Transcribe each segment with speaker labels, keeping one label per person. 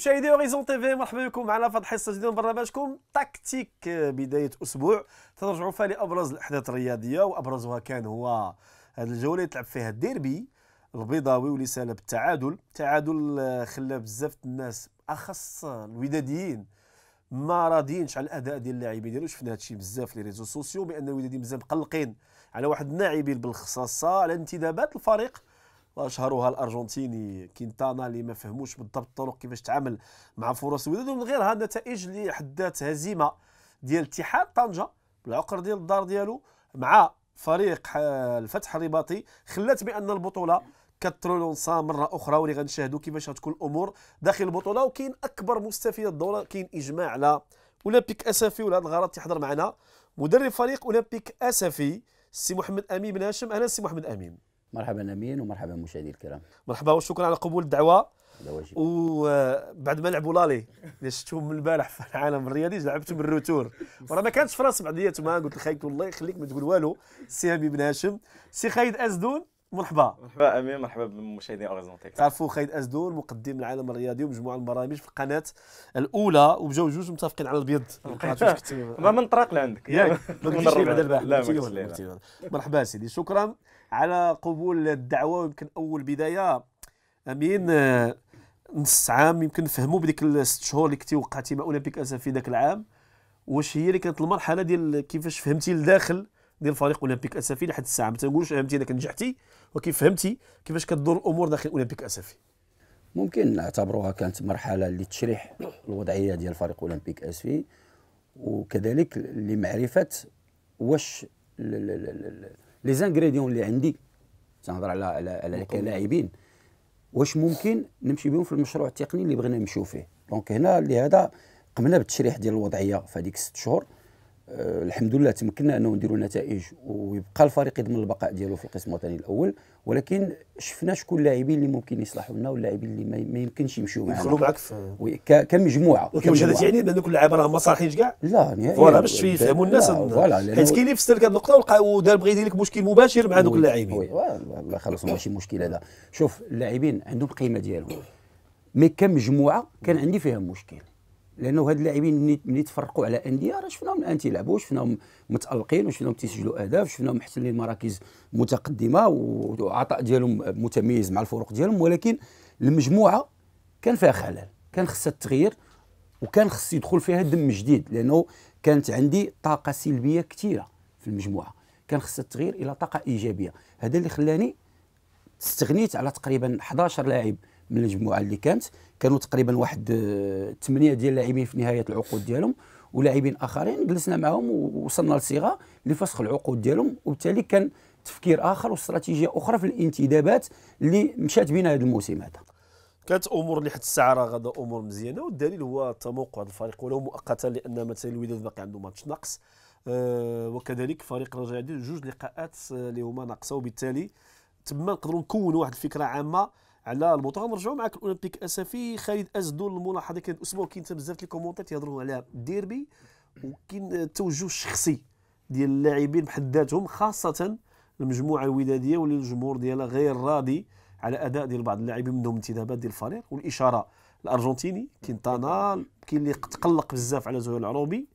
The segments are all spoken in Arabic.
Speaker 1: مشاهدي اوريزون تي في مرحبا بكم معنا في حصه جديده من برنامجكم تكتيك بدايه اسبوع تنرجعوا فيها لابرز الاحداث الرياضيه وابرزها كان هو هذه الجوله تلعب فيها الديربي البيضاوي ولسالب التعادل تعادل آه، خلى بزاف الناس اخص الوداديين ما راضيينش على الاداء ديال اللاعبين ديالو شفنا هادشي بزاف لي ريزو سوسيو بان الوداديين بزاف مقلقين على واحد اللاعبين بالخصاصه على انتدابات الفريق اشهرها الارجنتيني كينتانا اللي ما فهموش بالضبط الطرق كيفاش تعامل مع فرص الوداد ومن غيرها النتائج اللي حدات هزيمه ديال اتحاد طنجه بالعقر ديال الدار ديالو مع فريق آه، الفتح الرباطي خلات بان البطوله كترولونسا مره اخرى واللي غنشاهدوا كيفاش غتكون الامور داخل البطوله وكاين اكبر مستفيد الدوره كاين اجماع على اولمبيك اسفي ولهذا الغرض تيحضر معنا مدرب فريق اولمبيك اسفي السي محمد امين بن هاشم اهلا السي محمد امين مرحبا امين ومرحبا مشاهدي الكرام مرحبا وشكرا على قبول الدعوه وبعد ما لعبوا لالي اللي شفتهم من البارح في العالم الرياضي لعبتهم الروتور وراه ما كانتش في راس بعضياتهم قلت لخايك والله يخليك ما تقول والو سي هامي بن هاشم سي خايد ازدون مرحبا
Speaker 2: مرحبا امين مرحبا بمشاهدي تيك تعرفوا
Speaker 1: خايد ازدون مقدم العالم الرياضي ومجموعه من البرامج في القناه الاولى وبجاو جوج متفقين على البيض ما من طراق لعندك ياك ما بعد لا مرحبا سيدي شكرا على قبول الدعوه ويمكن اول بدايه امين آه، نص عام يمكن نفهموا بديك الست شهور اللي كنتي وقعتي مع اولمبيك اسفي ذاك العام واش هي اللي كانت المرحله ديال كيفاش فهمتي لداخل ديال فريق اولمبيك اسفي لحد الساعه ما تنقولش فهمتي انك نجحتي ولكن فهمتي كيفاش كدور الامور داخل اولمبيك اسفي
Speaker 3: ممكن نعتبروها كانت مرحله لتشريح الوضعيه ديال فريق اولمبيك اسفي وكذلك لمعرفه واش لي زانغريديون اللي عندي تنهضر على على على كلاعبين واش ممكن نمشي بهم في المشروع التقني اللي بغينا نمشيو فيه دونك هنا لهذا قمنا بالتشريح ديال الوضعيه في هذيك ست شهور آه، الحمد لله تمكنا انه نديروا نتائج ويبقى الفريق يضمن البقاء ديالو في القسم الوطني الاول ولكن شفنا شكون اللاعبين اللي ممكن يصلحوا لنا واللاعبين اللي ما يمكنش يمشيو معنا يدخلوا معك كمجموعه ولكن هذا يعني بان
Speaker 1: دوك اللعابه راه ما صالحينش كاع
Speaker 3: لا نهائيا فوالا باش يفهموا الناس حيت كاين اللي فسر هذه النقطه ولقى ودار بغى يدير لك مشكل مباشر مع دوك اللاعبين وي والله خلاص ماشي مشكل هذا شوف اللاعبين عندهم القيمه ديالهم مي كمجموعه كان عندي فيها مشكل لانه هاد اللاعبين ملي تفرقوا على انديه راه شفناهم الان تيلعبوا شفناهم متالقين وشفناهم تيسجلوا اهداف شفناهم محتلين مراكز متقدمه وعطاء ديالهم متميز مع الفروق ديالهم ولكن المجموعه كان فيها خلل كان خصها التغيير وكان خص يدخل فيها دم جديد لانه كانت عندي طاقه سلبيه كثيره في المجموعه كان خصها التغيير الى طاقه ايجابيه هذا اللي خلاني استغنيت على تقريبا 11 لاعب من المجموعه اللي كانت كانوا تقريبا واحد آه، ثمانيه ديال اللاعبين في نهايه العقود ديالهم ولاعبين اخرين جلسنا معهم ووصلنا لصيغه لفسخ العقود ديالهم وبالتالي كان تفكير اخر واستراتيجيه اخرى في الانتدابات اللي مشات بنا هذا الموسم هذا
Speaker 1: كانت امور اللي حتى الساعه راه غدا امور مزيانه والدليل هو تموقع الفريق ولو مؤقتا لان مثلا الوداد باقي عنده ماتش ناقص أه وكذلك فريق الرجاء جوج لقاءات آه، اللي هما ناقصه وبالتالي تما نقدروا نكونوا واحد الفكره عامه على المؤتمر رجعوا معك الاولمبيك الاسفي خالد ازدون الملاحظه كانت اسبوع كاين بزاف لي كومونتات تيهضروا على الديربي وكاين التوجه الشخصي ديال اللاعبين بحد ذاتهم خاصه المجموعه الوداديه واللي الجمهور ديالها غير راضي على اداء ديال بعض اللاعبين منهم انتدابات ديال الفريق والاشاره الارجنتيني طانا كاين اللي تقلق بزاف على زهير العروبي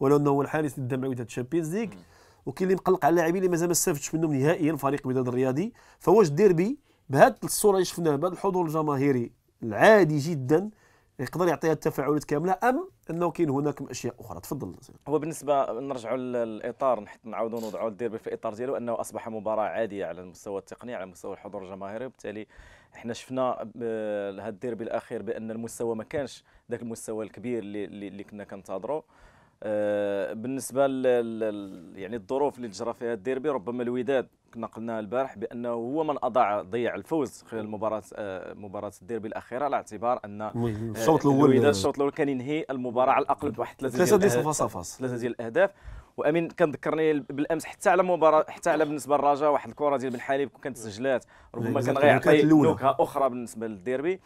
Speaker 1: ولو انه هو الحارس الدمعي تاع الشامبيونز ليغ وكاين اللي مقلق على اللاعبين اللي مازال ما استفدتش منهم نهائيا فريق الوداد الرياضي فواش الديربي بهذه الصوره اللي شفناها بهذا الحضور الجماهيري العادي جدا يقدر يعطيها التفاعلات كامله ام انه كاين هناك اشياء اخرى تفضل
Speaker 2: هو بالنسبه نرجعوا للاطار نحط نعاودوا نوضعوا الديربي في الاطار ديالو انه اصبح مباراه عاديه على المستوى التقني على مستوى الحضور الجماهيري وبالتالي احنا شفنا هذا الديربي الاخير بان المستوى ما كانش ذاك المستوى الكبير اللي, اللي كنا كنتظروه آه، بالنسبه يعني الظروف اللي جرى فيها الديربي ربما الوداد كنا قلنا البارح بانه هو من اضاع ضيع الفوز خلال مباراه آه، مباراه الديربي الاخيره على اعتبار ان آه، الشوط الاول الوداد الشوط الاول كان ينهي المباراه على الاقل بواحد ثلاثه ديال الاهداف ثلاثه ديال الاهداف وامين ذكرني بالامس حتى على مباراه حتى على بالنسبه للرجاء واحد الكره ديال بن حليب كانت سجلات ربما كان غيعطي نكهه اخرى بالنسبه للديربي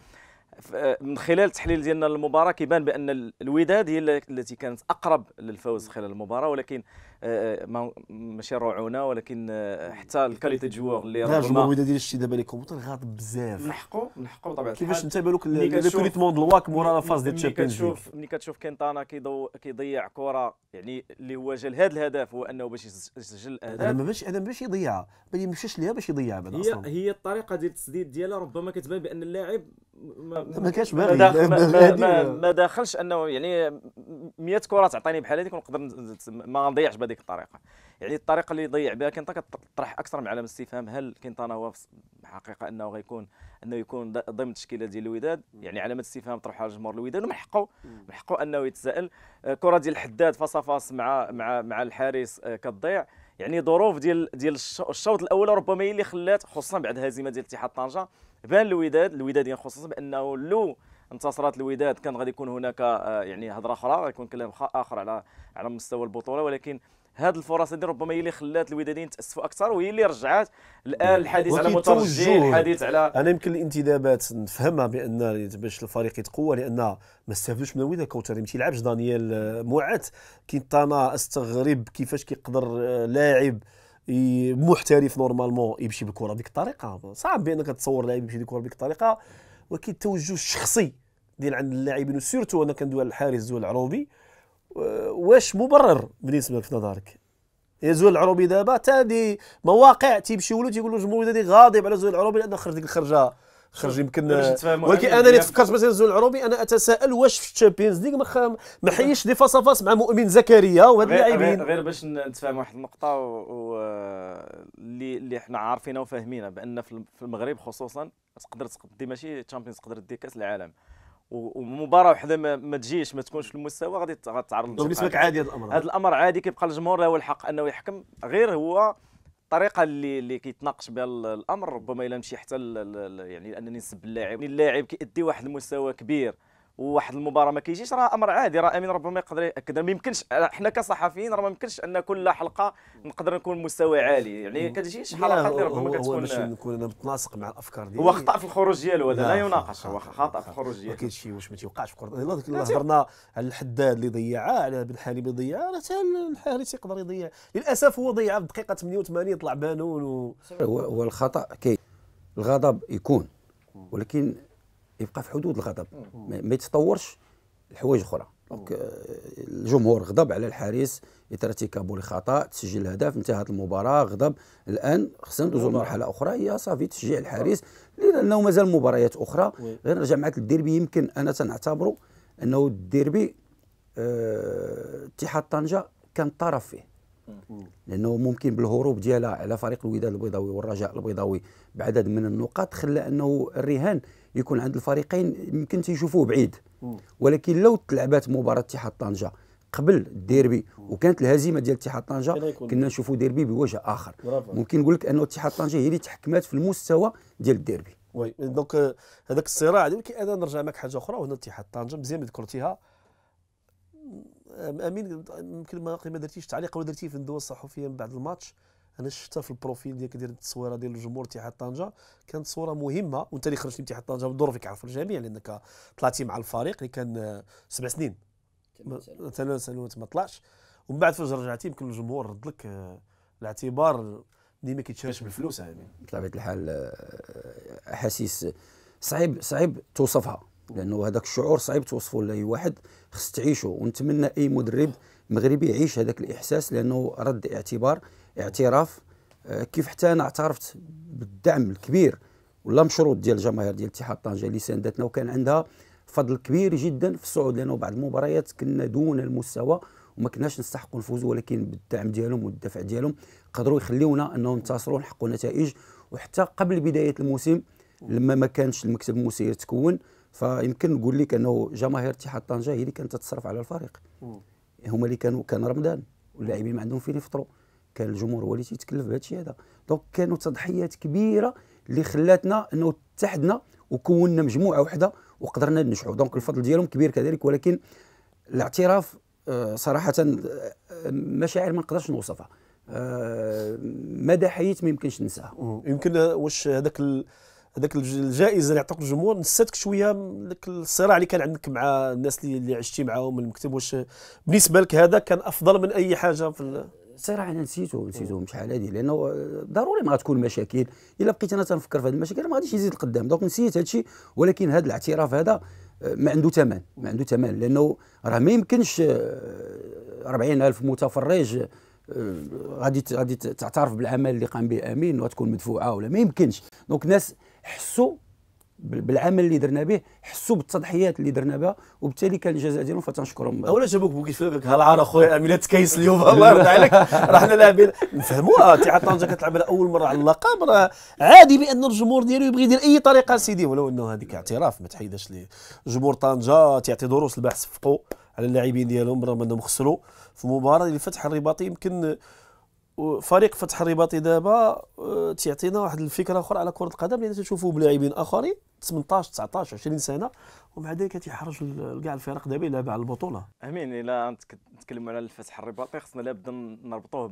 Speaker 2: آه، من خلال التحليل ديالنا للمباراه كيبان بان الوداد هي التي كانت اقرب للفوز خلال المباراه ولكن ماشي روعونه ولكن حتى الكاليتي جوار اللي راه لا اذا
Speaker 1: ديال الشتي دابا لي كومونتير غاضب بزاف نحقوا نحقوا بطبيعه الحال كيفاش انت بالك ريكروتمون دو الواك مورا لا فاز ديال الشامبيونز ليغ
Speaker 2: ملي كتشوف كينتانا كيضيع كره يعني اللي هو جا لهذا الهدف هو انه باش يسجل الاهداف انا باش
Speaker 1: انا باش يضيعها ما مشاش ليها باش يضيعها بعد اصلا
Speaker 2: هي الطريقه ديال التسديد ديالها ربما كتبان بان اللاعب ما, كانش باغي
Speaker 1: ما, ما, ما,
Speaker 2: ما داخلش انه يعني 100 كره تعطيني بحال هذيك ونقدر ما نضيعش بهذيك بهذيك الطريقه يعني الطريقه اللي ضيع بها كنت كتطرح اكثر من علامه استفهام هل كنت هو في الحقيقه انه غيكون انه يكون ضمن التشكيله ديال الوداد يعني علامه استفهام طرحها الجمهور الوداد ومن حقه من حقه انه يتساءل آه، كره ديال الحداد فاس مع مع مع الحارس آه، كتضيع يعني ظروف ديال ديال الشوط الاول ربما هي اللي خلات خصوصا بعد هزيمه ديال اتحاد طنجه بان الوداد الوداديين خصوصا بانه لو انتصرت الوداد كان غادي يكون هناك آه، يعني هضره اخرى يكون كلام اخر على على مستوى البطوله ولكن هذه الفرص هذه ربما هي اللي خلات الودادين تاسفوا اكثر وهي اللي رجعات الان الحديث على مترجي الحديث على
Speaker 1: انا يمكن الانتدابات نفهمها بان باش الفريق يتقوى لان ما استافدوش من الوداد كوتر ما تيلعبش دانيال معت انا استغرب كيفاش كيقدر آه، لاعب محترف نورمالمون يمشي بالكره بهذيك الطريقه صعب بانك تصور لاعب يمشي بالكره بهذيك الطريقه ولكن التوجه الشخصي ديال عند اللاعبين وسيرتو انا كندوي على الحارس دوي العروبي واش مبرر بالنسبه لك في نظرك يا زوير العروبي دابا حتى دي مواقع تيمشيو له تيقول له الجمهور دي غاضب على زوير العروبي لانه خرج ديك الخرجه خرج يمكن ولكن انا اللي تفكرت مثلا زوير العروبي انا اتساءل واش في الشامبيونز ليغ ما حيش دي فاس فاس مع مؤمن زكريا وهاد اللاعبين غير
Speaker 2: باش نتفاهم واحد النقطه اللي اللي حنا عارفينها وفاهمينها بان في المغرب خصوصا تقدر تقدي ماشي تشامبيونز تقدر دير كاس العالم ومباراه وحده ما, ما تجيش ما تكونش في المستوى غادي تعرض بالنسبه لك عادي هذا الامر هذا الامر عادي كيبقى الجمهور له الحق انه يحكم غير هو الطريقه اللي اللي كيتناقش بها الامر ربما الا مشي حتى يعني انني نسب اللاعب اللاعب كيأدي واحد المستوى كبير وواحد المباراه ما كيجيش راه امر عادي راه امين ربما يقدر ياكد ما يمكنش حنا كصحفيين راه ما يمكنش ان كل حلقه نقدر نكون مستوى عالي يعني كتجي شي حلقات اللي ربما كتكون باش
Speaker 1: نكون انا متناسق مع الافكار ديالي هو خطا
Speaker 2: في الخروج ديالو هذا لا يناقش هو خطا في الخروج ديالو ما كاينش
Speaker 1: شي واش ما تيوقعش في الخروج نعم. هضرنا على الحداد اللي ضيعها على بن حليم اللي ضيعها راه حتى الحارس يقدر يضيع للاسف هو ضيعها في الدقيقه 88 طلع بانون
Speaker 3: هو الخطا كاين الغضب يكون ولكن يبقى في حدود الغضب ما يتطورش لحوايج اخرى دونك euh, الجمهور غضب على الحارس ارتكابه الخطا تسجل الهدف انتهت المباراه غضب الان خصنا ندوزو لمرحله اخرى هي صافي تشجيع الحارس لانه مازال مباريات اخرى غير نرجع معك للديربي يمكن انا تنعتبره انه الديربي آه، اتحاد طنجه كان طرف فيه لانه ممكن بالهروب ديالها على فريق الوداد البيضاوي والرجاء البيضاوي بعدد من النقاط خلى انه الرهان يكون عند الفريقين يمكن تيشوفوه بعيد ولكن لو تلعبات مباراه اتحاد طنجه قبل الديربي وكانت الهزيمه ديال اتحاد طنجه كنا نشوفوا ديربي بوجه اخر ممكن نقول لك انه اتحاد طنجه هي اللي تحكمات في المستوى ديال الديربي
Speaker 1: وي دونك هذاك الصراع ولكن انا نرجع معك حاجه اخرى وهنا اتحاد طنجه مزيان ذكرتيها امين يمكن ما درتيش تعليق ولا درتيه في الندوه الصحفيه من بعد الماتش انا شفتها في البروفيل ديالك ديال التصويره ديال الجمهور اتحاد طنجه كانت صوره مهمه وانت اللي خرجت اتحاد طنجه من فيك عارف الجميع لانك طلعتي مع الفريق اللي كان سبع سنين ثلاث سنوات ما طلعش ومن بعد فاش رجعتي يمكن الجمهور رد لك آه، الاعتبار اللي ما كيتشافش بالفلوس يعني
Speaker 3: بطبيعه الحال آه، احاسيس صعيب صعيب توصفها لانه هذاك الشعور صعيب توصفه لاي واحد خص تعيشه ونتمنى اي مدرب مغربي يعيش هذاك الاحساس لانه رد اعتبار اعتراف آه، كيف حتى انا اعترفت بالدعم الكبير ولا مشروط ديال الجماهير ديال اتحاد طنجه اللي ساندتنا وكان عندها فضل كبير جدا في الصعود لانه بعض المباريات كنا دون المستوى وما كناش نستحقوا نفوزوا ولكن بالدعم ديالهم والدفع ديالهم قدروا يخليونا انهم ننتصروا ونحققوا نتائج وحتى قبل بدايه الموسم لما ما كانش المكتب المسير تكون فيمكن نقول لك انه جماهير اتحاد طنجه هي اللي كانت تتصرف على الفريق هما اللي كانوا كان رمضان واللاعبين ما عندهم فين يفطروا كان الجمهور هو اللي تيتكلف بهذا الشيء هذا دونك كانوا تضحيات كبيره اللي خلاتنا انه اتحدنا وكونا مجموعه وحده وقدرنا ننجحوا دونك الفضل ديالهم كبير كذلك ولكن الاعتراف آه، صراحه آه، مشاعر ما نقدرش نوصفها آه، مدى حيت ما يمكنش ننساها يمكن واش
Speaker 1: هذاك هذاك الجائزه اللي عطاك الجمهور نساتك شويه ذاك الصراع اللي كان عندك مع الناس اللي عشتي معاهم المكتب واش بالنسبه لك هذا كان افضل من اي حاجه في
Speaker 3: صراحه انا نسيتو مش شحال هذه لانه ضروري ما تكون مشاكل الا بقيت انا تنفكر في هذه المشاكل ما غاديش نزيد القدام دونك نسيت هذا الشيء ولكن هذا الاعتراف هذا آه، ما عنده ثمن ما عنده ثمن لانه راه ما يمكنش 40000 آه، متفرج آه، غادي غادي تعترف بالعمل اللي قام به امين وتكون مدفوعه ولا ما يمكنش دونك ناس حسوا بالعمل اللي درنا به حسوا بالتضحيات اللي درنا بها وبالتالي كان الجزاء ديالهم فتنشكرهم
Speaker 1: اولا جابوك بوكيت فيك قال عار اخويا ميلاد كايس اليوم الله يرضى عليك راه حنا لاعبين نفهموها تي طنجه كتلعب اول مره على اللقب راه عادي بان الجمهور ديالو يبغي يدير اي طريقه سيدي ولو انه هذيك اعتراف ما تحيدش لي جمهور طنجه تيعطي دروس البحث صفقوا على اللاعبين ديالهم رغم انهم خسروا في مباراه اللي فتح الرباطي يمكن فريق فتح الرباطي دابا آه، تيعطينا واحد الفكره اخرى على كره القدم لان تنشوفوا بلاعبين اخرين 18 19 20 سنه ومع ذلك تيحرج كاع الفرق دابا يلعب على البطوله
Speaker 2: امين الى نتكلموا على الفتح الرباطي خصنا لابد نربطوه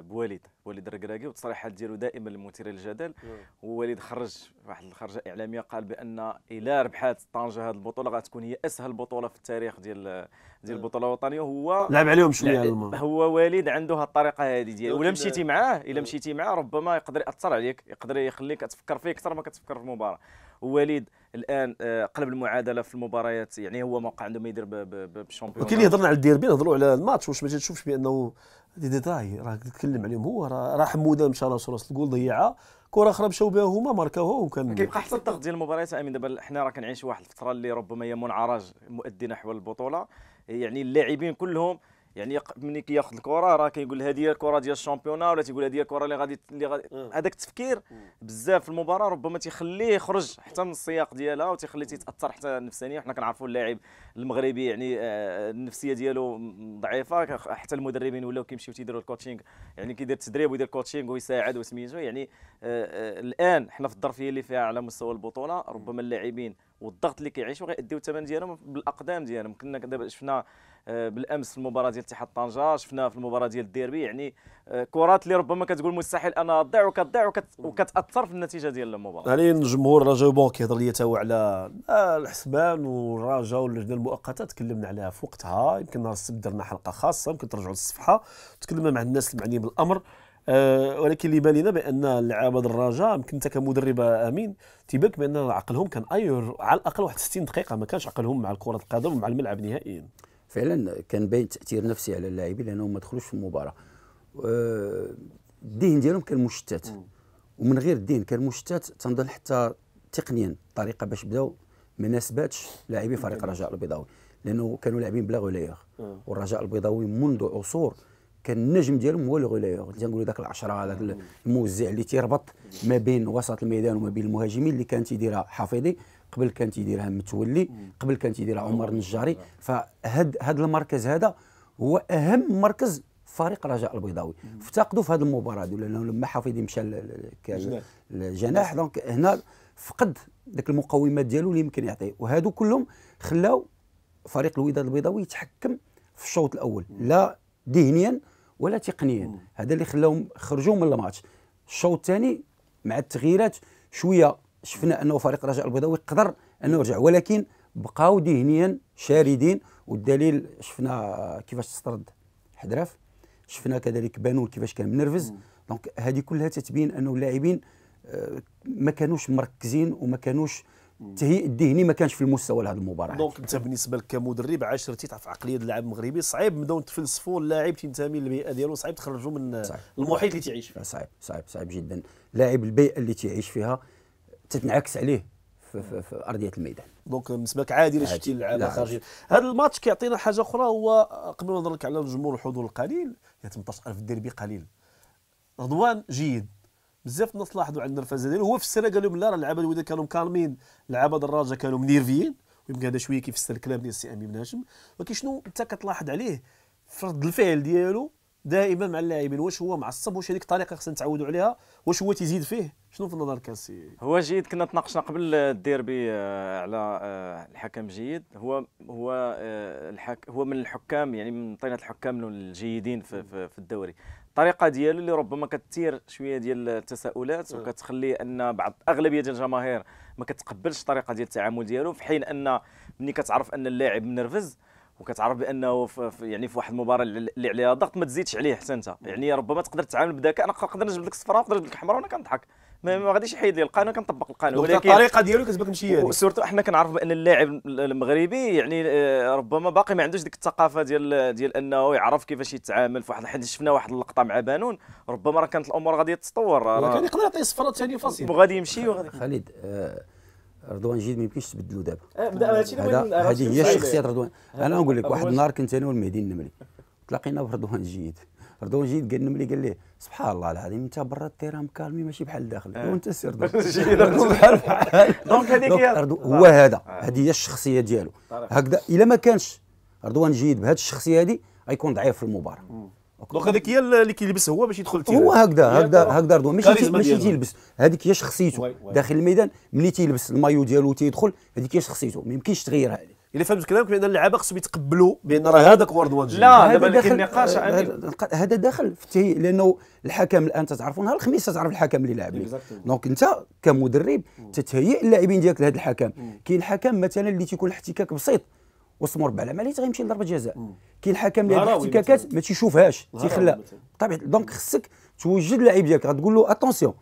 Speaker 2: بوالد وليد الركراكي والتصريحات ديالو دائما المثيره للجدل ووالد خرج واحد الخرجه اعلاميه قال بان الى ربحات طنجه هذه البطوله غتكون هي اسهل بطوله في التاريخ ديال ديال البطوله الوطنيه هو لعب عليهم شويه هو والد عنده هذه الطريقه هذه ديال ولا مشيتي معاه الا مشيتي معاه ربما يقدر ياثر عليك يقدر يخليك تفكر فيه اكثر ما كتفكر في المباراه ووليد الان آه، قلب المعادله في المباريات يعني هو موقع عنده ما يدير بالشامبيون اللي هضرنا
Speaker 1: على الديربي نهضروا على الماتش واش ما تشوفش بانه دي ديتاي راه تكلم عليهم هو راه حموده مشى راس راس الجول ضيعها كره اخرى مشاو بها هما ماركاوها وكان كيبقى
Speaker 2: حتى الضغط ديال المباريات امين دابا حنا راه كنعيش واحد الفتره اللي ربما هي منعرج مؤدي نحو البطوله يعني اللاعبين كلهم يعني ملي كياخذ الكره راه كيقول هذه هي الكره ديال الشامبيون ولا تيقول هذه هي الكره اللي غادي اللي غادي هذاك التفكير بزاف في المباراه ربما تيخليه يخرج حتى من السياق ديالها وتيخليه تيتاثر حتى نفسانيا حنا كنعرفوا اللاعب المغربي يعني آه، النفسيه ديالو ضعيفه حتى المدربين ولاو كيمشيو تيديروا الكوتشينغ يعني كيدير التدريب ويدير الكوتشينغ ويساعد وسميتو يعني آه، آه، الان حنا في الظرفيه اللي فيها على مستوى البطوله ربما اللاعبين والضغط اللي كيعيشوا غيأديو الثمن ديالهم بالاقدام ديالهم كنا دابا شفنا آه، بالامس في المباراه ديال اتحاد طنجه شفناه في المباراه ديال الديربي يعني آه، كرات اللي ربما كتقول مستحيل انها تضيع وكتضيع وكتاثر في النتيجه ديال المباراه
Speaker 1: يعني الجمهور الرجاء بون كيهضر ليا هو على آه، الحسبان والرجاء واللجنه المؤقته تكلمنا عليها في وقتها يمكن نهار السبت درنا حلقه خاصه يمكن ترجعوا للصفحه تكلمنا مع الناس المعنيين بالامر أه ولكن اللي بالينا لنا بان اللعابه الرجاء يمكن انت كمدرب امين تيبان بان عقلهم كان اير على الاقل واحد 60 دقيقه ما كانش عقلهم مع كره القدم
Speaker 3: ومع الملعب نهائيا فعلا كان باين تاثير نفسي على اللاعبين لانهم ما دخلوش في المباراه أه، الذهن ديالهم كان مشتت ومن غير الذهن كان مشتت تنظن حتى تقنيا الطريقه باش بداو ما ناسباتش لاعبي فريق الرجاء البيضاوي لانه كانوا لاعبين بلا غولايوغ والرجاء البيضاوي منذ عصور كان النجم ديالهم هو الغوليور تنقولوا ذاك العشره ذاك الموزع اللي تيربط ما بين وسط الميدان وما بين المهاجمين اللي كان تيديرها حفيظي قبل كان تيديرها متولي قبل كان تيديرها عمر النجاري فهاد هاد المركز هذا هو اهم مركز فريق رجاء البيضاوي افتقدوا في هذه المباراه دي لانه لما حفيظي مشى للجناح دونك هنا فقد ذاك المقومات ديالو اللي يمكن يعطيه وهادو كلهم خلاو فريق الوداد البيضاوي يتحكم في الشوط الاول لا ذهنيا ولا تقنيا هذا اللي خلاهم خرجوا من الماتش الشوط الثاني مع التغييرات شويه شفنا انه فريق الرجاء البيضاوي قدر انه يرجع ولكن بقاو ذهنيا شاردين والدليل شفنا كيفاش تسترد حدراف شفنا كذلك بانون كيفاش كان منرفز دونك هذه كلها تتبين انه اللاعبين آه، ما كانوش مركزين وما كانوش التهيئ الذهني ما كانش في المستوى لهذه المباراه
Speaker 1: دونك انت بالنسبه لك كمدرب عاشرتي تعرف عقليه اللاعب المغربي صعيب نبداو نتفلسفوا اللاعب تنتمي للبيئه ديالو صعيب
Speaker 3: تخرجوا من صعب. المحيط اللي تعيش فيه صعيب صعيب صعيب جدا لاعب البيئه اللي تعيش فيها تتنعكس عليه في, في, آه. في ارضيه الميدان دونك بالنسبه لك عادي اللي شفتي اللعابه خارجين
Speaker 1: هذا الماتش كيعطينا حاجه اخرى هو قبل ما نهضر على الجمهور الحضور القليل يا 18000 الديربي قليل رضوان جيد بزاف الناس لاحظوا عندنا الفزه ديالو هو في السنه قال لهم لا راه اللعابه الوداد كانوا مكالمين اللعابه الرجا كانوا منيرفيين ويمكن هذا شويه كيفسر الكلام ديال السي امين بن هاشم ولكن شنو انت كتلاحظ عليه في رد الفعل ديالو دائما مع اللاعبين واش هو معصب واش هذيك الطريقه خصنا نتعودوا عليها واش هو تزيد فيه شنو في نظرك السي
Speaker 2: هو جيد كنا تناقشنا قبل آه، الديربي آه، على آه، الحكم جيد هو هو الحك هو من الحكام يعني من طينه الحكام الجيدين في, في, في الدوري الطريقه ديالو اللي ربما كتثير شويه ديال التساؤلات وكتخلي ان بعض اغلبيه ديال الجماهير ما كتقبلش الطريقه ديال التعامل ديالو في حين ان ملي كتعرف ان اللاعب منرفز وكتعرف بانه في يعني في واحد المباراه اللي عليها ضغط ما تزيدش عليه حتى انت يعني ربما تقدر تتعامل بذكاء انا نقدر نجبد لك الصفراء نقدر نجبد لك الحمراء وانا كنضحك ما, غاديش يحيد لي القانون كنطبق القانون ولكن الطريقه ديالو كتبان تمشي هذه سورتو حنا كنعرف بان اللاعب المغربي يعني آه، ربما باقي ما عندوش ديك الثقافه ديال ديال انه يعرف كيفاش يتعامل في واحد حيت شفنا واحد اللقطه مع بانون ربما راه كانت الامور غادي تتطور
Speaker 1: ولكن يقدر يعطي صفراء ثانيه فاصل وغادي
Speaker 3: يمشي وغادي خالد آه رضوان جيد ما يمكنش تبدلو دابا آه، هذه هي شخصيه رضوان انا نقول لك واحد النهار كنت انا والمهدي النملي تلاقينا برضوان جيد رضوان جيد قال النملي قال ليه سبحان الله العظيم انت برا التيران كالمي ماشي بحال داخل آه. وانت سير رضوان دونك هذيك هو هذا آه. هذه هي الشخصيه ديالو هكذا الا ما كانش رضوان جيد بهذه الشخصيه هذه غيكون ضعيف في المباراه دونك هذيك هي اللي
Speaker 1: كيلبس هو باش يدخل تيران هو هكذا هكذا هكذا
Speaker 3: رضوان ماشي ماشي تيلبس هذيك هي شخصيته داخل الميدان ملي تيلبس المايو ديالو تيدخل هذيك هي شخصيته ما يمكنش تغيرها الا فهمت كلامك بان اللعابه خصهم يتقبلوا بان راه هذاك هو رضوان لا هذا لكن النقاش هذا داخل في التهيئ لانه الحكم الان تتعرفوا نهار الخميس تتعرف الحكم اللي لاعب لك دونك انت كمدرب تتهيئ اللاعبين ديالك لهذا الحكم كاين حكم مثلا اللي تيكون الاحتكاك بسيط وسمور بعلى اللي غيمشي لضربه جزاء كاين الحكم اللي الاحتكاكات ما تيشوفهاش تيخلى طبيعي دونك خصك توجد اللاعب ديالك غتقول له اتونسيون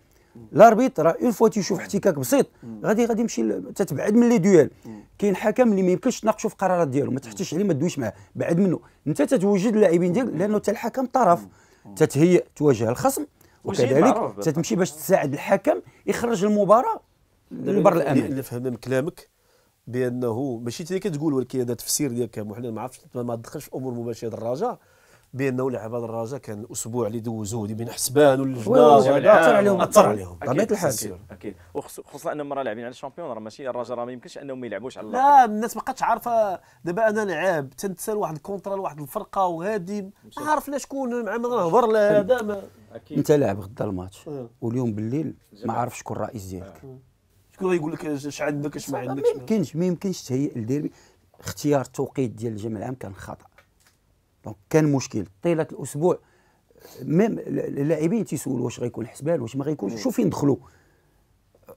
Speaker 3: الاربيط راه اون فوا تيشوف احتكاك بسيط غادي غادي يمشي تتبعد من لي دويال كاين حكم اللي ما يمكنش تناقشوا في القرارات ديالو ما تحتش عليه ما تدويش معاه بعد منه انت تتوجد اللاعبين ديالك لانه حتى الحكم طرف تتهيئ تواجه الخصم وكذلك تتمشي باش تساعد الحكم يخرج المباراه لبر الامان اللي
Speaker 1: فهمنا من كلامك بانه ماشي انت كتقول ولكن هذا تفسير ديالك محمد ما عرفتش ما دخلش في امور مباشره الرجاء بانه لعبه الرجاء كان الاسبوع اللي دوزوه اللي بين حسبان واللجنه اثر عليهم اثر عليهم بطبيعه الحال اكيد,
Speaker 2: أكيد. وخصوصا انهم راه لاعبين على الشامبيون راه ماشي الرجاء راه ما يمكنش انهم ما يلعبوش على لا الناس ما بقاتش عارفه دابا
Speaker 1: انا لعاب تنتسال واحد الكونترا لواحد الفرقه وهادي ما عارف لا شكون مع من غنهضر لا هذا انت لاعب
Speaker 3: غدا الماتش آه. واليوم بالليل ما عارف شكون الرئيس ديالك آه. شكون يقول لك اش عندك اش ما عندكش ما يمكنش ما يمكنش تهيئ الديربي اختيار التوقيت ديال الجمع العام كان خطا دونك كان مشكل طيله الاسبوع ميم اللاعبين تيسولوا واش غيكون حسبال واش ما غيكونش شوف فين دخلوا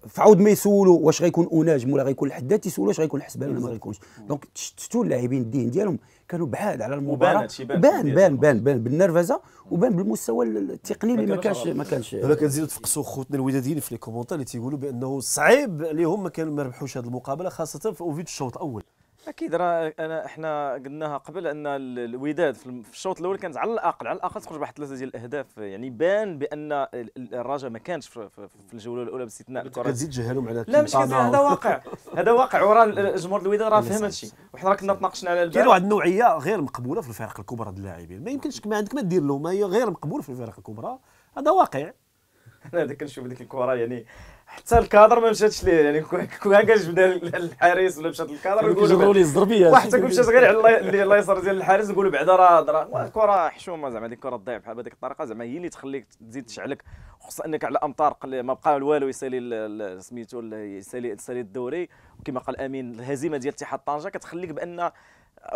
Speaker 3: فعاود ما يسولوا واش غيكون اوناجم ولا غيكون الحداد تيسولوا واش غيكون حسبان ولا ما غيكونش دونك شفتوا اللاعبين الدين ديالهم كانوا بعاد على المباراه بان بان بان بان, بالنرفزه وبان بالمستوى التقني اللي ما كانش ما كانش انا كنزيدوا
Speaker 1: تفقسوا خوتنا الوداديين في لي كومونتير اللي تيقولوا بانه صعيب عليهم ما كانوا ما ربحوش هذه المقابله خاصه في اوفيت الشوط الاول
Speaker 2: اكيد راه انا احنا قلناها قبل ان الوداد في الشوط الاول كانت على الاقل على الاقل تخرج بواحد ثلاثه ديال الاهداف يعني بان بان الرجاء ما كانش في الجوله الاولى باستثناء الكره كتزيد تجهلهم على لا مش هذا واقع هذا واقع وراه جمهور الوداد راه فهم هادشي وحنا راه كنا تناقشنا على كاين واحد
Speaker 1: النوعيه غير مقبوله في الفرق الكبرى ديال اللاعبين ما يمكنش ما عندك ما دير لهم هي غير مقبوله في
Speaker 2: الفرق الكبرى هذا واقع انا كنشوف ديك الكره يعني حتى الكادر ما مشاتش ليه يعني كون جبنا الحارس ولا مشات الكادر يقولوا لي الزربيه واحد تكون مشات غير على اليسار ديال الحارس نقولوا بعدا راه راه الكره حشومه زعما هذيك الكره تضيع بحال بهذيك الطريقه زعما هي اللي تخليك تزيد تشعلك خصوصا انك على امطار ما بقى والو يسالي سميتو يسالي يسالي الدوري وكما قال امين الهزيمه ديال اتحاد طنجه كتخليك بان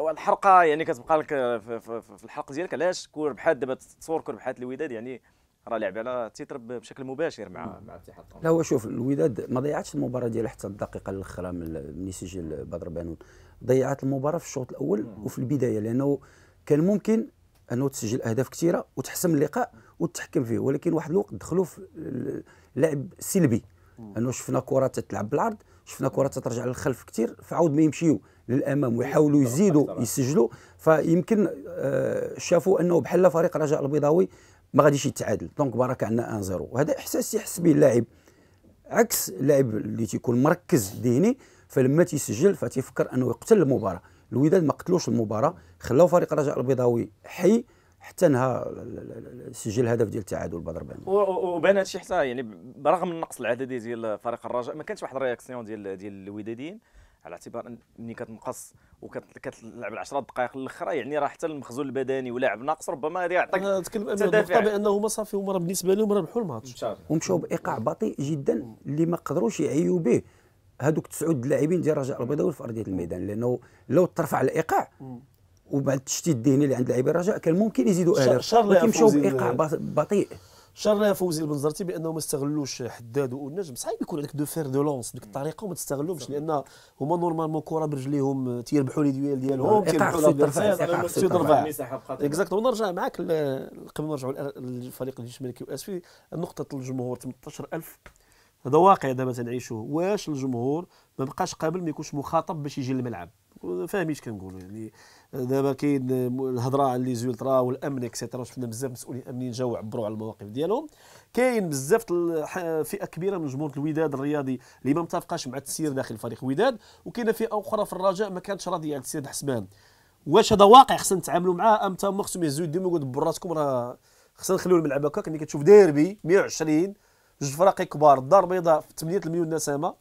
Speaker 2: الحرقه يعني كتبقى لك في, الحرق الحلق ديالك علاش كور بحال دابا تصور كور بحال الوداد يعني راه لعب على التيتر بشكل مباشر مع مع الاتحاد
Speaker 3: لا هو شوف الوداد ما ضيعتش المباراه ديالها حتى الدقيقه الاخيره من سجل بدر بانون ضيعت المباراه في الشوط الاول مم. وفي البدايه لانه كان ممكن انه تسجل اهداف كثيره وتحسم اللقاء وتتحكم فيه ولكن واحد الوقت دخلوا في لعب سلبي انه شفنا كره تتلعب بالعرض شفنا كره تترجع للخلف كثير فعاود ما يمشيو للامام ويحاولوا يزيدوا يسجلوا فيمكن آه، شافوا انه بحال فريق رجاء البيضاوي ما غاديش يتعادل دونك بركه عندنا 1 زيرو وهذا احساس يحس به اللاعب عكس اللاعب اللي تيكون مركز ذهني فلما تيسجل فتيفكر انه يقتل المباراه الوداد ما قتلوش المباراه خلاو فريق الرجاء البيضاوي حي حتى نها سجل هدف ديال التعادل بدر بن
Speaker 2: وبان هادشي حتى يعني برغم النقص العددي ديال فريق الرجاء ما كانش واحد الرياكسيون ديال ديال الوداديين على اعتبار ان ملي كتنقص وكتلعب 10 دقائق الاخرى يعني راه حتى المخزون البدني ولاعب ناقص ربما غادي يعطيك النقطه
Speaker 3: بانهما صافي هما بالنسبه لهم ربحوا الماتش ومشاو بايقاع بطيء جدا اللي ما قدروش يعيوا به هذوك تسعود اللاعبين ديال الرجاء البيضاوي في ارضيه الميدان لانه لو ترفع الايقاع وبعد التشتيت الذهني اللي عند لاعبي الرجاء كان ممكن يزيدوا اهداف ولكن مشاو بايقاع
Speaker 1: بطيء شر فوزي البنزرتي بانه ما استغلوش حداد والنجم صعيب يكون عندك دو فير دو لونس بديك الطريقه وما تستغلوش لان هما نورمالمون كره برجليهم تيربحوا لي ديال ديالهم تيربحوا لي سود ربع اكزاكتومون نرجع معاك قبل ما نرجعوا للفريق الجيش الملكي واسفي نقطه الجمهور 18000 هذا واقع دابا تنعيشوه واش الجمهور ما بقاش قابل ما يكونش مخاطب باش يجي للملعب فاهميش كنقولوا يعني دابا كاين الهضره على لي زولترا والامن اكسترا شفنا بزاف مسؤولين امنيين جاوا عبروا على المواقف ديالهم كاين بزاف فئه كبيره من جمهور الوداد الرياضي اللي ما متفقاش مع التسيير داخل فريق الوداد وكاين فئه اخرى في الرجاء ما كانتش راضيه على التسيير حسبان واش هذا واقع خصنا نتعاملوا معاه ام تما خصهم يهزوا يديهم ويقولوا دبر راسكم راه خصنا نخليو الملعب هكاك ملي يعني كتشوف ديربي 120 جوج فراقي كبار الدار البيضاء في 8 مليون نسمه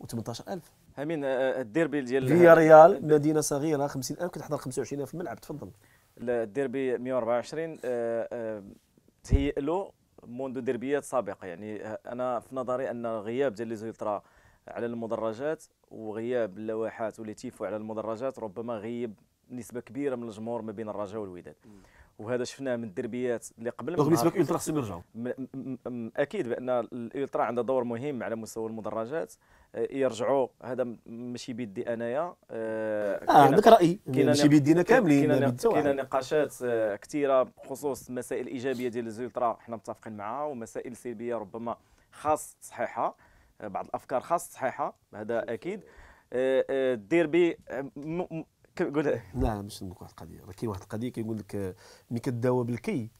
Speaker 1: و 18000
Speaker 2: امين الديربي ديال فيا ريال
Speaker 1: مدينه صغيره 50000 كتحضر 25000 في الملعب تفضل
Speaker 2: الديربي 124 تهيئ له منذ ديربيات سابقه يعني انا في نظري ان غياب ديال ليزولترا على المدرجات وغياب اللوحات واللي تيفو على المدرجات ربما غيب نسبه كبيره من الجمهور ما بين الرجاء والوداد وهذا شفناه من الدربيات اللي قبل رغم نسبه الالترا خصهم يرجعوا اكيد بان الالترا عندها دور مهم على مستوى المدرجات يرجعوا هذا ماشي بيدي انايا اه, آه، عندك راي ماشي بيدينا كاملين كاينه نقاشات آه، كثيره بخصوص المسائل الايجابيه ديال الزولترا حنا متفقين معها ومسائل سلبيه ربما خاص تصحيحها آه، بعض الافكار خاص تصحيحها هذا اكيد الديربي قول لا
Speaker 1: نعم، مش نقول واحد القضيه راه كاين واحد القضيه كيقول لك ملي كداوى بالكي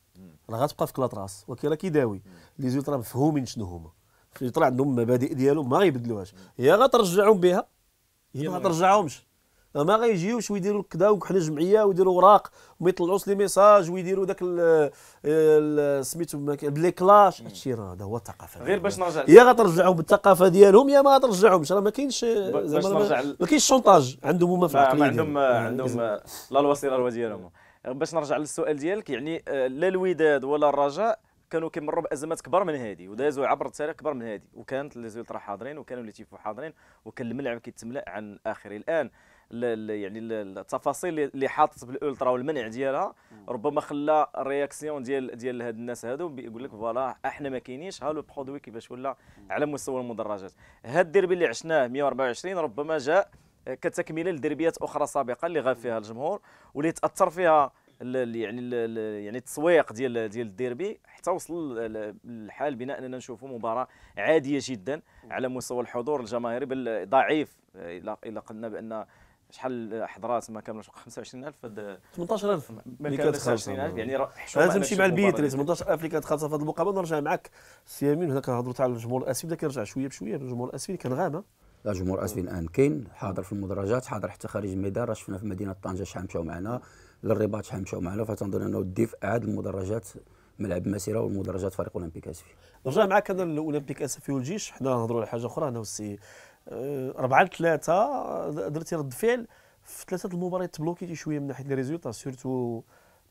Speaker 1: راه غتبقى في كلاط ولكن راه كيداوي لي زولترا مفهومين شنو هما اللي طلع عندهم المبادئ ديالهم ما غيبدلوهاش يا غترجعهم بها يا ما ترجعهمش ما غيجيوش ويديروا كذا وحنا جمعيه ويديروا اوراق وما يطلعوش لي ميساج ويديروا داك سميتو بلي كلاش هادشي راه هذا هو الثقافه
Speaker 2: غير باش نرجع يا
Speaker 1: غترجعوا بالثقافه ديالهم يا ما غترجعهمش راه ما كاينش زعما ما كاينش شونطاج عندهم هما في العقليه عندهم
Speaker 2: عندهم لا الوصيله ديالهم باش نرجع للسؤال ديالك يعني آه، لا الوداد ولا الرجاء كانوا كيمروا بازمات كبار من هذه ودازوا عبر التاريخ كبار من هذه وكانت لي حاضرين وكانوا اللي تيفو حاضرين وكان الملعب كيتملا عن اخر الان يعني التفاصيل اللي حاطت بالالترا والمنع ديالها ربما خلى الرياكسيون ديال ديال هاد الناس هادو بيقول لك فوالا احنا ما كاينينش ها لو برودوي كيفاش ولا على مستوى المدرجات هاد الديربي اللي عشناه 124 ربما جاء كتكمله لدربيات اخرى سابقه اللي غاب فيها الجمهور واللي تاثر فيها يعني يعني التسويق ديال ديال الديربي حتى وصل الحال بنا اننا نشوفوا مباراه عاديه جدا على مستوى الحضور الجماهيري بل ضعيف الا قلنا بان شحال حضرات ما كاملش 25000 18000 اللي كتخلص يعني تمشي مع البيت 18000
Speaker 1: اللي كانت خاصه في المقابله نرجع معك سي امين هنا كنهضروا تاع الجمهور الاسفل بدا كيرجع شويه بشويه الجمهور الاسفل
Speaker 3: كنغامى لا الجمهور الاسفل الان كاين حاضر في المدرجات حاضر حتى خارج الميدان راه شفنا في مدينه طنجه شحال مشاو معنا للرباط شحال مشاو معنا فتنظن انه الدفء عاد المدرجات ملعب مسيره والمدرجات فريق اولمبيك اسفي نرجع معك هذا الاولمبيك اسفي والجيش حنا نهضروا على حاجه اخرى انا
Speaker 1: والسي أربعة آه، 3 آه، درتي رد فعل في ثلاثة المباريات تبلوكيتي شوية من ناحية لي ريزولتا سيرتو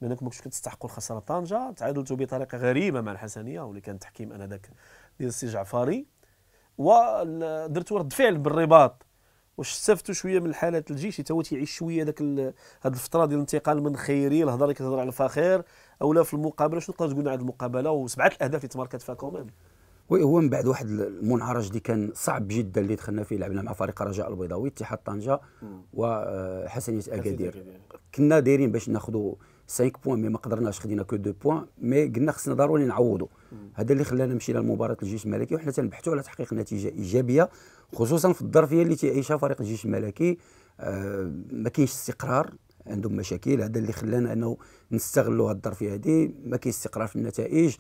Speaker 1: بانك ما كنتش كتستحقوا الخسارة طنجة تعادلتوا بطريقة غريبة مع الحسنية واللي كان تحكيم انذاك ديال السي جعفري ودرتوا رد فعل بالرباط واش استفدتوا شويه من حالات الجيش حتى هو تيعيش شويه داك هذه الفتره ديال الانتقال من خيري الهضره اللي كتهضر على الفخير لا في المقابله شنو تقدر تقول على المقابله وسبعه الاهداف اللي تماركات فيها كوميم
Speaker 3: وي هو من بعد واحد المنعرج اللي كان صعب جدا اللي دخلنا فيه لعبنا مع فريق الرجاء البيضاوي اتحاد طنجه وحسنيه اكادير كنا دايرين باش ناخذوا 5 بوان مي ما قدرناش خدينا كو 2 بوان مي قلنا خصنا ضروري نعوضوا هذا اللي خلانا مشينا لمباراه الجيش الملكي وحنا تنبحثوا على تحقيق نتيجه ايجابيه خصوصا في الظرفيه اللي تيعيشها فريق الجيش الملكي آه ما كاينش استقرار عندهم مشاكل هذا اللي خلانا انه نستغلوا هذه الظرفيه هذه ما كاينش استقرار في النتائج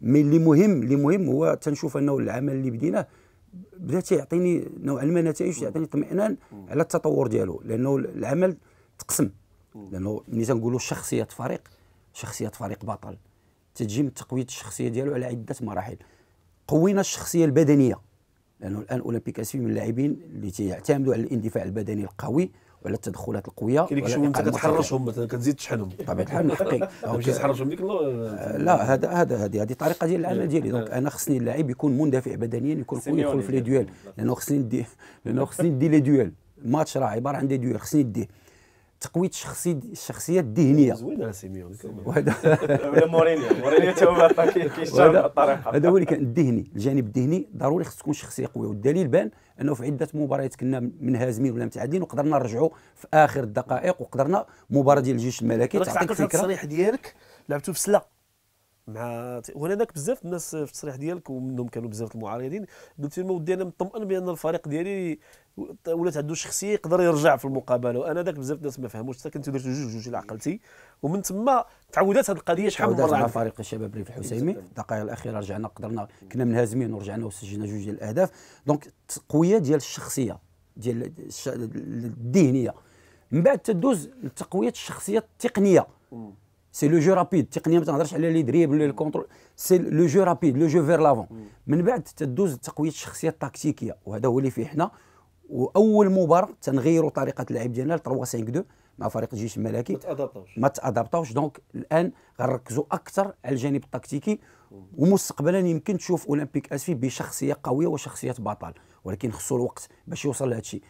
Speaker 3: مي اللي مهم اللي مهم هو تنشوف انه العمل اللي بديناه بدا تيعطيني نوعا ما نتائج تعطيني اطمئنان على التطور ديالو لانه العمل تقسم لانه ملي تنقولوا شخصيه فريق شخصيه فريق بطل تتجي من تقويه الشخصيه ديالو على عده مراحل قوينا الشخصيه البدنيه لانه الان اولمبيك اسفي من اللاعبين اللي تيعتمدوا على الاندفاع البدني القوي وعلى التدخلات القويه كاين شي انت كتحرشهم مثلا كتزيد تشحنهم بطبيعه الحال نحقي ماشي تحرشهم ديك
Speaker 1: آه، لا هذا
Speaker 3: هذا هذه هذه الطريقه ديال العمل إيه، ديالي آه. دونك انا خصني اللاعب يكون مندفع بدنيا يكون يدخل في لي ديوال لانه خصني ندي لانه خصني ندي لي ديوال الماتش راه عباره عن دي ديوال خصني نديه تقويه الشخصي الشخصيه الذهنيه زوينه سيميون وهذا ولا
Speaker 1: مورينيو مورينيو تا هو
Speaker 2: كيشتغل الطريقه
Speaker 3: هذا هو اللي كان الذهني الجانب الذهني ضروري خص تكون شخصيه قويه والدليل بان انه في عده مباريات كنا منهزمين ولا متعادلين وقدرنا نرجعوا في اخر الدقائق وقدرنا مباراه ديال الجيش الملكي تعطيك فكره التصريح
Speaker 1: ديالك لعبتوا في سله مع وهناك بزاف الناس في التصريح ديالك ومنهم كانوا بزاف المعارضين قلت لهم ودي انا مطمئن بان الفريق ديالي ولات عنده شخصيه يقدر يرجع في المقابله وانا ذاك بزاف الناس ما فهموش
Speaker 3: حتى كنت درت جوج جوج على عقلتي ومن ثم تعودات هذه القضيه شحال من مره مع فريق الشباب ريف الحسيمي الدقائق الاخيره رجعنا قدرنا كنا منهزمين ورجعنا وسجلنا جوج ديال الاهداف دونك قويه ديال الشخصيه ديال الذهنيه من بعد تدوز لتقويه الشخصيه التقنيه سي لو جو رابيد التقنيه ما تنهضرش على لي دريب ولا الكونترول سي لو جو رابيد لو جو فير لافون من بعد تدوز لتقويه الشخصيه التكتيكيه وهذا هو اللي فيه حنا واول مباراه تنغيروا طريقه اللعب ديالنا 3 5 2 مع فريق الجيش الملكي ما تادابطاوش ما تادابطاوش دونك الان غنركزوا اكثر على الجانب التكتيكي ومستقبلا يمكن تشوف اولمبيك اسفي بشخصيه قويه وشخصيه بطل ولكن خصو الوقت باش يوصل لهذا الشيء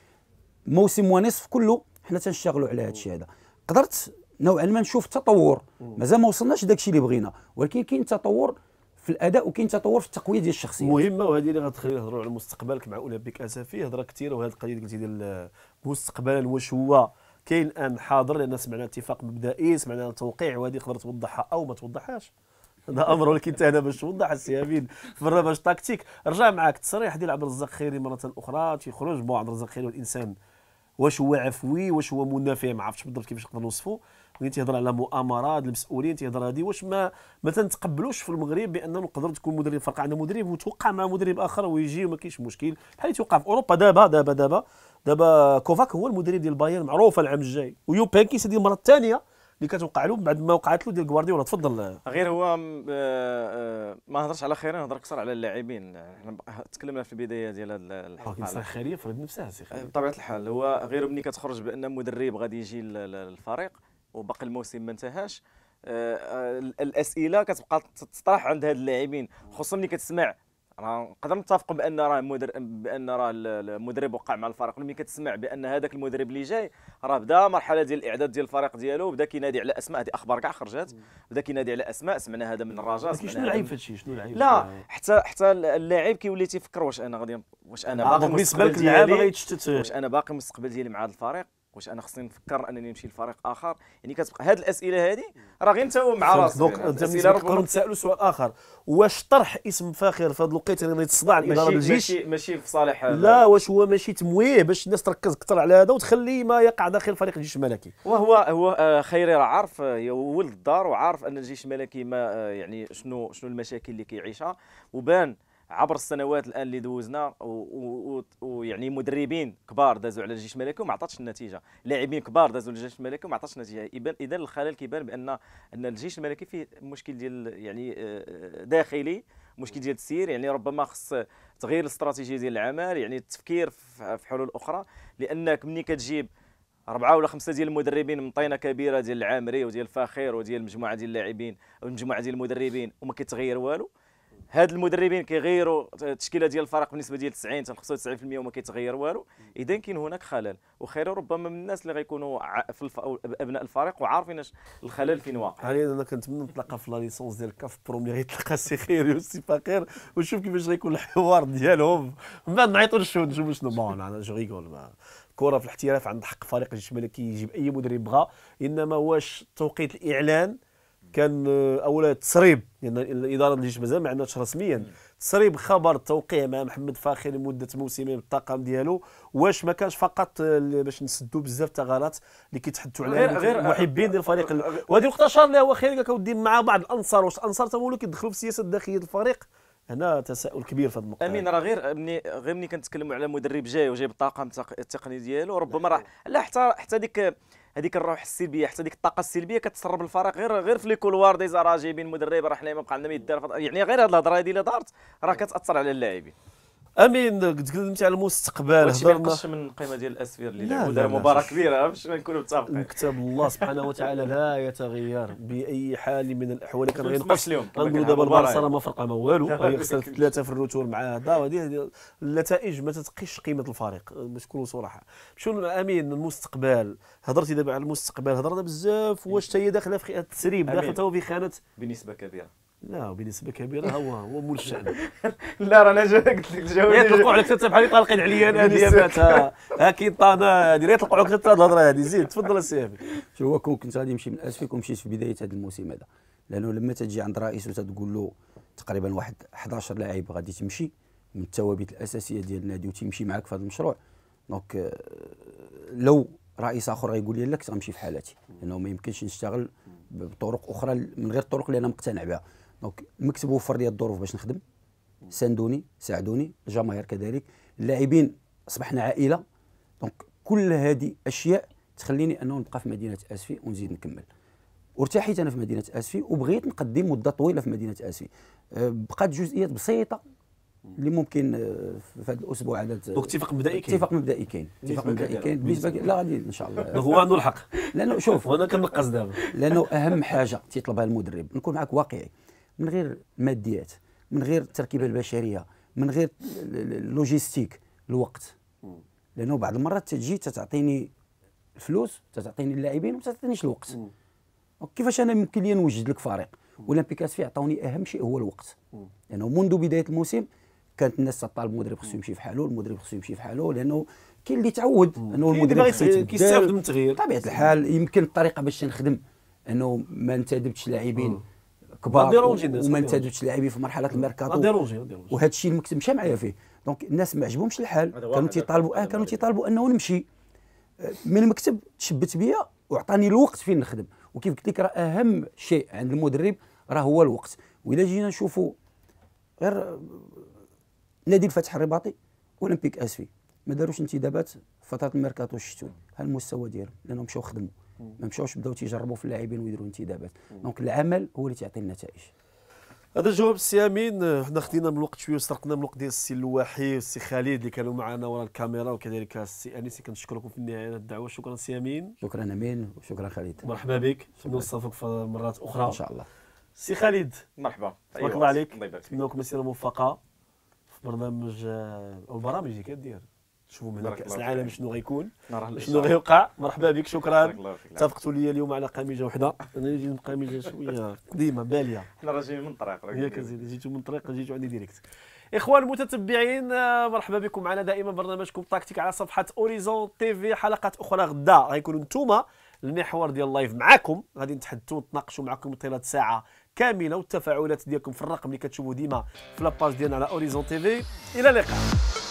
Speaker 3: موسم ونصف كله حنا تنشتغلوا على هذا الشيء هذا قدرت نوعا ما نشوف تطور مازال ما وصلناش داكشي اللي بغينا ولكن كاين تطور في الاداء وكاين تطور في التقويه ديال الشخصيه مهمه
Speaker 1: وهذه اللي غتخلي نهضروا على مستقبلك مع اولمبيك اسفي هضره كثيره وهذه القضيه اللي قلتي ديال مستقبلا واش هو كاين الان حاضر لان سمعنا اتفاق مبدئي سمعنا توقيع وهذه تقدر توضحها او ما توضحهاش هذا امر ولكن انت هنا باش توضح السي امين في برنامج تكتيك رجع معك التصريح ديال عبد الرزاق خيري مره اخرى تيخرج بون عبد الرزاق خيري والانسان واش هو عفوي واش هو منافع ما عرفتش بالضبط كيفاش نقدر نوصفه ملي تيهضر على مؤامرات المسؤولين تيهضر هذه واش ما ما تنتقبلوش في المغرب بان نقدر تكون مدرب فرقه عندنا مدرب وتوقع مع مدرب اخر ويجي وما كاينش مشكل بحال توقع في اوروبا دابا دابا دابا دابا كوفاك هو المدرب ديال بايرن معروف العام الجاي ويو بانكي هذه المره الثانيه اللي كتوقع له بعد ما وقعت له ديال غوارديولا تفضل
Speaker 2: غير هو آه، آه، ما هضرش على خيرين نهضر اكثر على اللاعبين احنا تكلمنا في البدايه ديال هذا آه، الحلقه
Speaker 1: خيريه فرد نفسها سي
Speaker 2: بطبيعه الحال هو غير ملي كتخرج بان مدرب غادي يجي للفريق وباقي الموسم ما انتهاش آه، آه، الاسئله كتبقى تطرح عند هاد اللاعبين خصوصا ملي كتسمع راه نقدر نتفق بان راه بان راه المدرب وقع مع الفريق ملي كتسمع بان هذاك المدرب اللي جاي راه بدا مرحله ديال الاعداد ديال الفريق ديالو بدا كينادي على اسماء هذه اخبار كاع خرجات بدا كينادي على اسماء سمعنا هذا من الرجاء شنو العيب في هادشي شنو العيب لا حتى حتى اللاعب كيولي تيفكر واش انا غادي واش انا باقي مستقبل ديالي واش انا باقي مستقبل ديالي مع هذا الفريق واش انا خصني نفكر انني نمشي لفريق اخر يعني كتبقى هذه الاسئله هذه راه غير نتاو مع راسك دونك يعني نقدروا نتسائلوا سؤال
Speaker 1: اخر واش طرح اسم فاخر في هذه الوقيته اللي تصدع الاداره الجيش ماشي
Speaker 2: ماشي في صالح لا
Speaker 1: واش هو ماشي تمويه باش الناس تركز اكثر على هذا وتخلي ما يقع داخل فريق الجيش الملكي
Speaker 2: وهو هو آه، خيري راه عارف آه، ولد الدار وعارف ان الجيش الملكي ما آه، يعني شنو شنو المشاكل اللي كيعيشها وبان عبر السنوات الان اللي دوزنا ويعني مدربين كبار دازوا على الجيش الملكي وما عطاتش النتيجه لاعبين كبار دازوا للجيش الملكي وما عطاتش النتيجه اذا الخلل كيبان بان ان الجيش الملكي فيه مشكل ديال يعني آه، داخلي مشكل ديال التسيير يعني ربما خص تغيير الاستراتيجيه ديال العمل يعني التفكير في حلول اخرى لانك ملي كتجيب أربعة ولا خمسة ديال المدربين من طينة كبيرة ديال العامري وديال الفاخير وديال مجموعة ديال اللاعبين ومجموعة ديال المدربين وما كيتغير والو هاد المدربين كيغيروا التشكيله ديال الفريق بالنسبه ديال 90 حتى 95% وما كيتغير والو اذا كاين هناك خلل وخير ربما من الناس اللي غيكونوا في الف... ابناء الفريق وعارفين اش الخلل فين واقع
Speaker 1: علي انا كنتمنى نتلاقى في لا ليسونس ديال كاف برومي غيتلاقى سي خيري وسي فقير ونشوف كيفاش غيكون الحوار ديالهم من بعد نعيطوا للشهود نشوفوا شنو بون انا جو ريغول الكره في الاحتراف عند حق فريق الجمالي كيجيب اي مدرب بغا انما واش توقيت الاعلان كان اولا تسريب لان يعني الاداره الجيش مازال ما عندناش رسميا تسريب خبر التوقيع مع محمد فاخر لمده موسمين بالطاقم ديالو واش ما كانش فقط باش نسدوا بزاف الثغرات اللي كيتحدثوا عليها المحبين ديال الفريق وهذه نقطه اشار لها هو خير قال مع بعض الانصار واش الانصار تمولوا كيدخلوا في السياسه الداخليه الفريق هنا تساؤل كبير في هذه النقطه امين راه
Speaker 2: غير مني غير ملي كنتكلموا على مدرب جاي وجايب الطاقم التقني ديالو ربما راه لا حتى حتى ديك هذيك الروح السلبيه حتى ديك الطاقه السلبيه كتسرب الفريق غير غير في لي كولوار دي بين مدرب راه حنا ما بقى عندنا ما يدار يعني غير هذه الهضره هذه اللي دارت راه كتاثر على اللاعبين
Speaker 1: امين تكلمت على المستقبل هضرنا ما ينقصش من القيمه ديال الاسفير اللي لعبوا دار مباراه
Speaker 2: كبيره باش نكونوا متفقين
Speaker 1: كتاب الله سبحانه وتعالى لا يتغير باي حال من الاحوال كان غينقص غنقولوا دابا البارسا ما فرقها ما والو هي خسرت ثلاثه في الروتور مع هذا وهذه النتائج ما تتقيش قيمه الفريق باش نكونوا صراحه مشيو امين المستقبل هضرتي دابا على المستقبل هضرنا بزاف واش حتى إيه. هي داخله في التسريب داخل
Speaker 2: في خانه بنسبه كبيره
Speaker 1: لا بنسبه كبيره هو هو مول الشعب
Speaker 2: لا رانا قلت لك جاوبني يطلقوا عليك حتى بحال طالقين
Speaker 1: عليا انا
Speaker 3: ها كي طانا هذه يطلقوا عليك حتى الهضره هذه زيد تفضل السي عفي شو هو كون كنت غادي نمشي من اسفك ومشيت في بدايه هذا الموسم هذا لانه لما تجي عند رئيس وتقول له تقريبا واحد 11 لاعب غادي تمشي من الثوابت الاساسيه ديال النادي وتمشي معك في هذا المشروع دونك آه، لو رئيس اخر غيقول لي لا كنت غنمشي في حالتي لانه ما يمكنش نشتغل بطرق اخرى من غير الطرق اللي انا مقتنع بها دونك المكتب وفر لي الظروف باش نخدم ساندوني ساعدوني الجماهير كذلك اللاعبين اصبحنا عائله دونك كل هذه اشياء تخليني انه نبقى في مدينه اسفي ونزيد نكمل وارتحيت انا في مدينه اسفي وبغيت نقدم مده طويله في مدينه اسفي أه، بقات جزئيات بسيطه اللي ممكن أه، في هذا الاسبوع عدد اتفاق مبدئي كاين اتفاق مبدئي كاين اتفاق مبدئي كاين بالنسبه لا غادي ان شاء الله هو عنده الحق لانه شوف وانا كنقص دابا لانه اهم حاجه تيطلبها المدرب نكون معك واقعي من غير الماديات من غير التركيبه البشريه من غير اللوجيستيك الوقت لانه بعض المرات تجي تتعطيني الفلوس تتعطيني اللاعبين وما تعطينيش الوقت كيفاش انا ممكن لي نوجد لك فريق اولمبيكاس اسفي عطاوني اهم شيء هو الوقت لانه منذ بدايه الموسم كانت الناس تطالب المدرب خصو يمشي بحاله المدرب خصو يمشي بحاله لانه كاين اللي تعود انه المدرب كيستافد من التغيير بطبيعه الحال يمكن الطريقه باش نخدم انه ما انتدبتش لاعبين كبار وما انتدبش لاعبين في مرحله الميركاتو وهذا الشيء اللي مشى معايا فيه دونك الناس ما عجبهمش الحال كانوا تيطالبوا اه كانوا تيطالبوا انه نمشي آه، من المكتب تشبت بيا وعطاني الوقت فين نخدم وكيف قلت لك راه اهم شيء عند المدرب راه هو الوقت واذا جينا نشوفوا غير آه، نادي الفتح الرباطي اولمبيك اسفي ما داروش انتدابات فتره الميركاتو الشتوي هالمستوى المستوى ديالهم لانهم مشاو خدموا ما مشاوش بداو تيجربوا في اللاعبين ويديروا انتدابات دونك العمل هو اللي تيعطي النتائج هذا
Speaker 1: جواب السي امين حنا خدينا من الوقت شويه وسرقنا من الوقت ديال السي الواحي والسي خالد اللي كانوا معنا وراء الكاميرا وكذلك السي انيس كنشكركم في النهايه على الدعوه شكرا سي امين
Speaker 3: شكرا امين وشكرا خالد مرحبا بك
Speaker 1: نوصفك في مرات اخرى ان شاء الله سي خالد مرحبا تبارك أيوة، الله عليك نتمنى لكم مسيره موفقه في برنامج آه، او البرامج اللي كدير شوفوا من كاس العالم شنو غيكون شنو غيوقع مرحبا بك شكرا اتفقتوا لي اليوم على قميجه وحده انا جيت بقميجه شويه قديمه باليه حنا راه جايين من طريق ياك زيد جيتو من طريق جيتو عندي ديريكت اخوان المتتبعين مرحبا بكم معنا دائما برنامجكم تاكتيك على صفحه اوريزون تي في حلقه اخرى غدا غيكونوا نتوما المحور ديال اللايف معاكم غادي نتحدثوا نتناقشوا معكم طيله ساعه كامله والتفاعلات ديالكم في الرقم اللي كتشوفوا ديما في لاباج ديالنا على اوريزون تي في الى اللقاء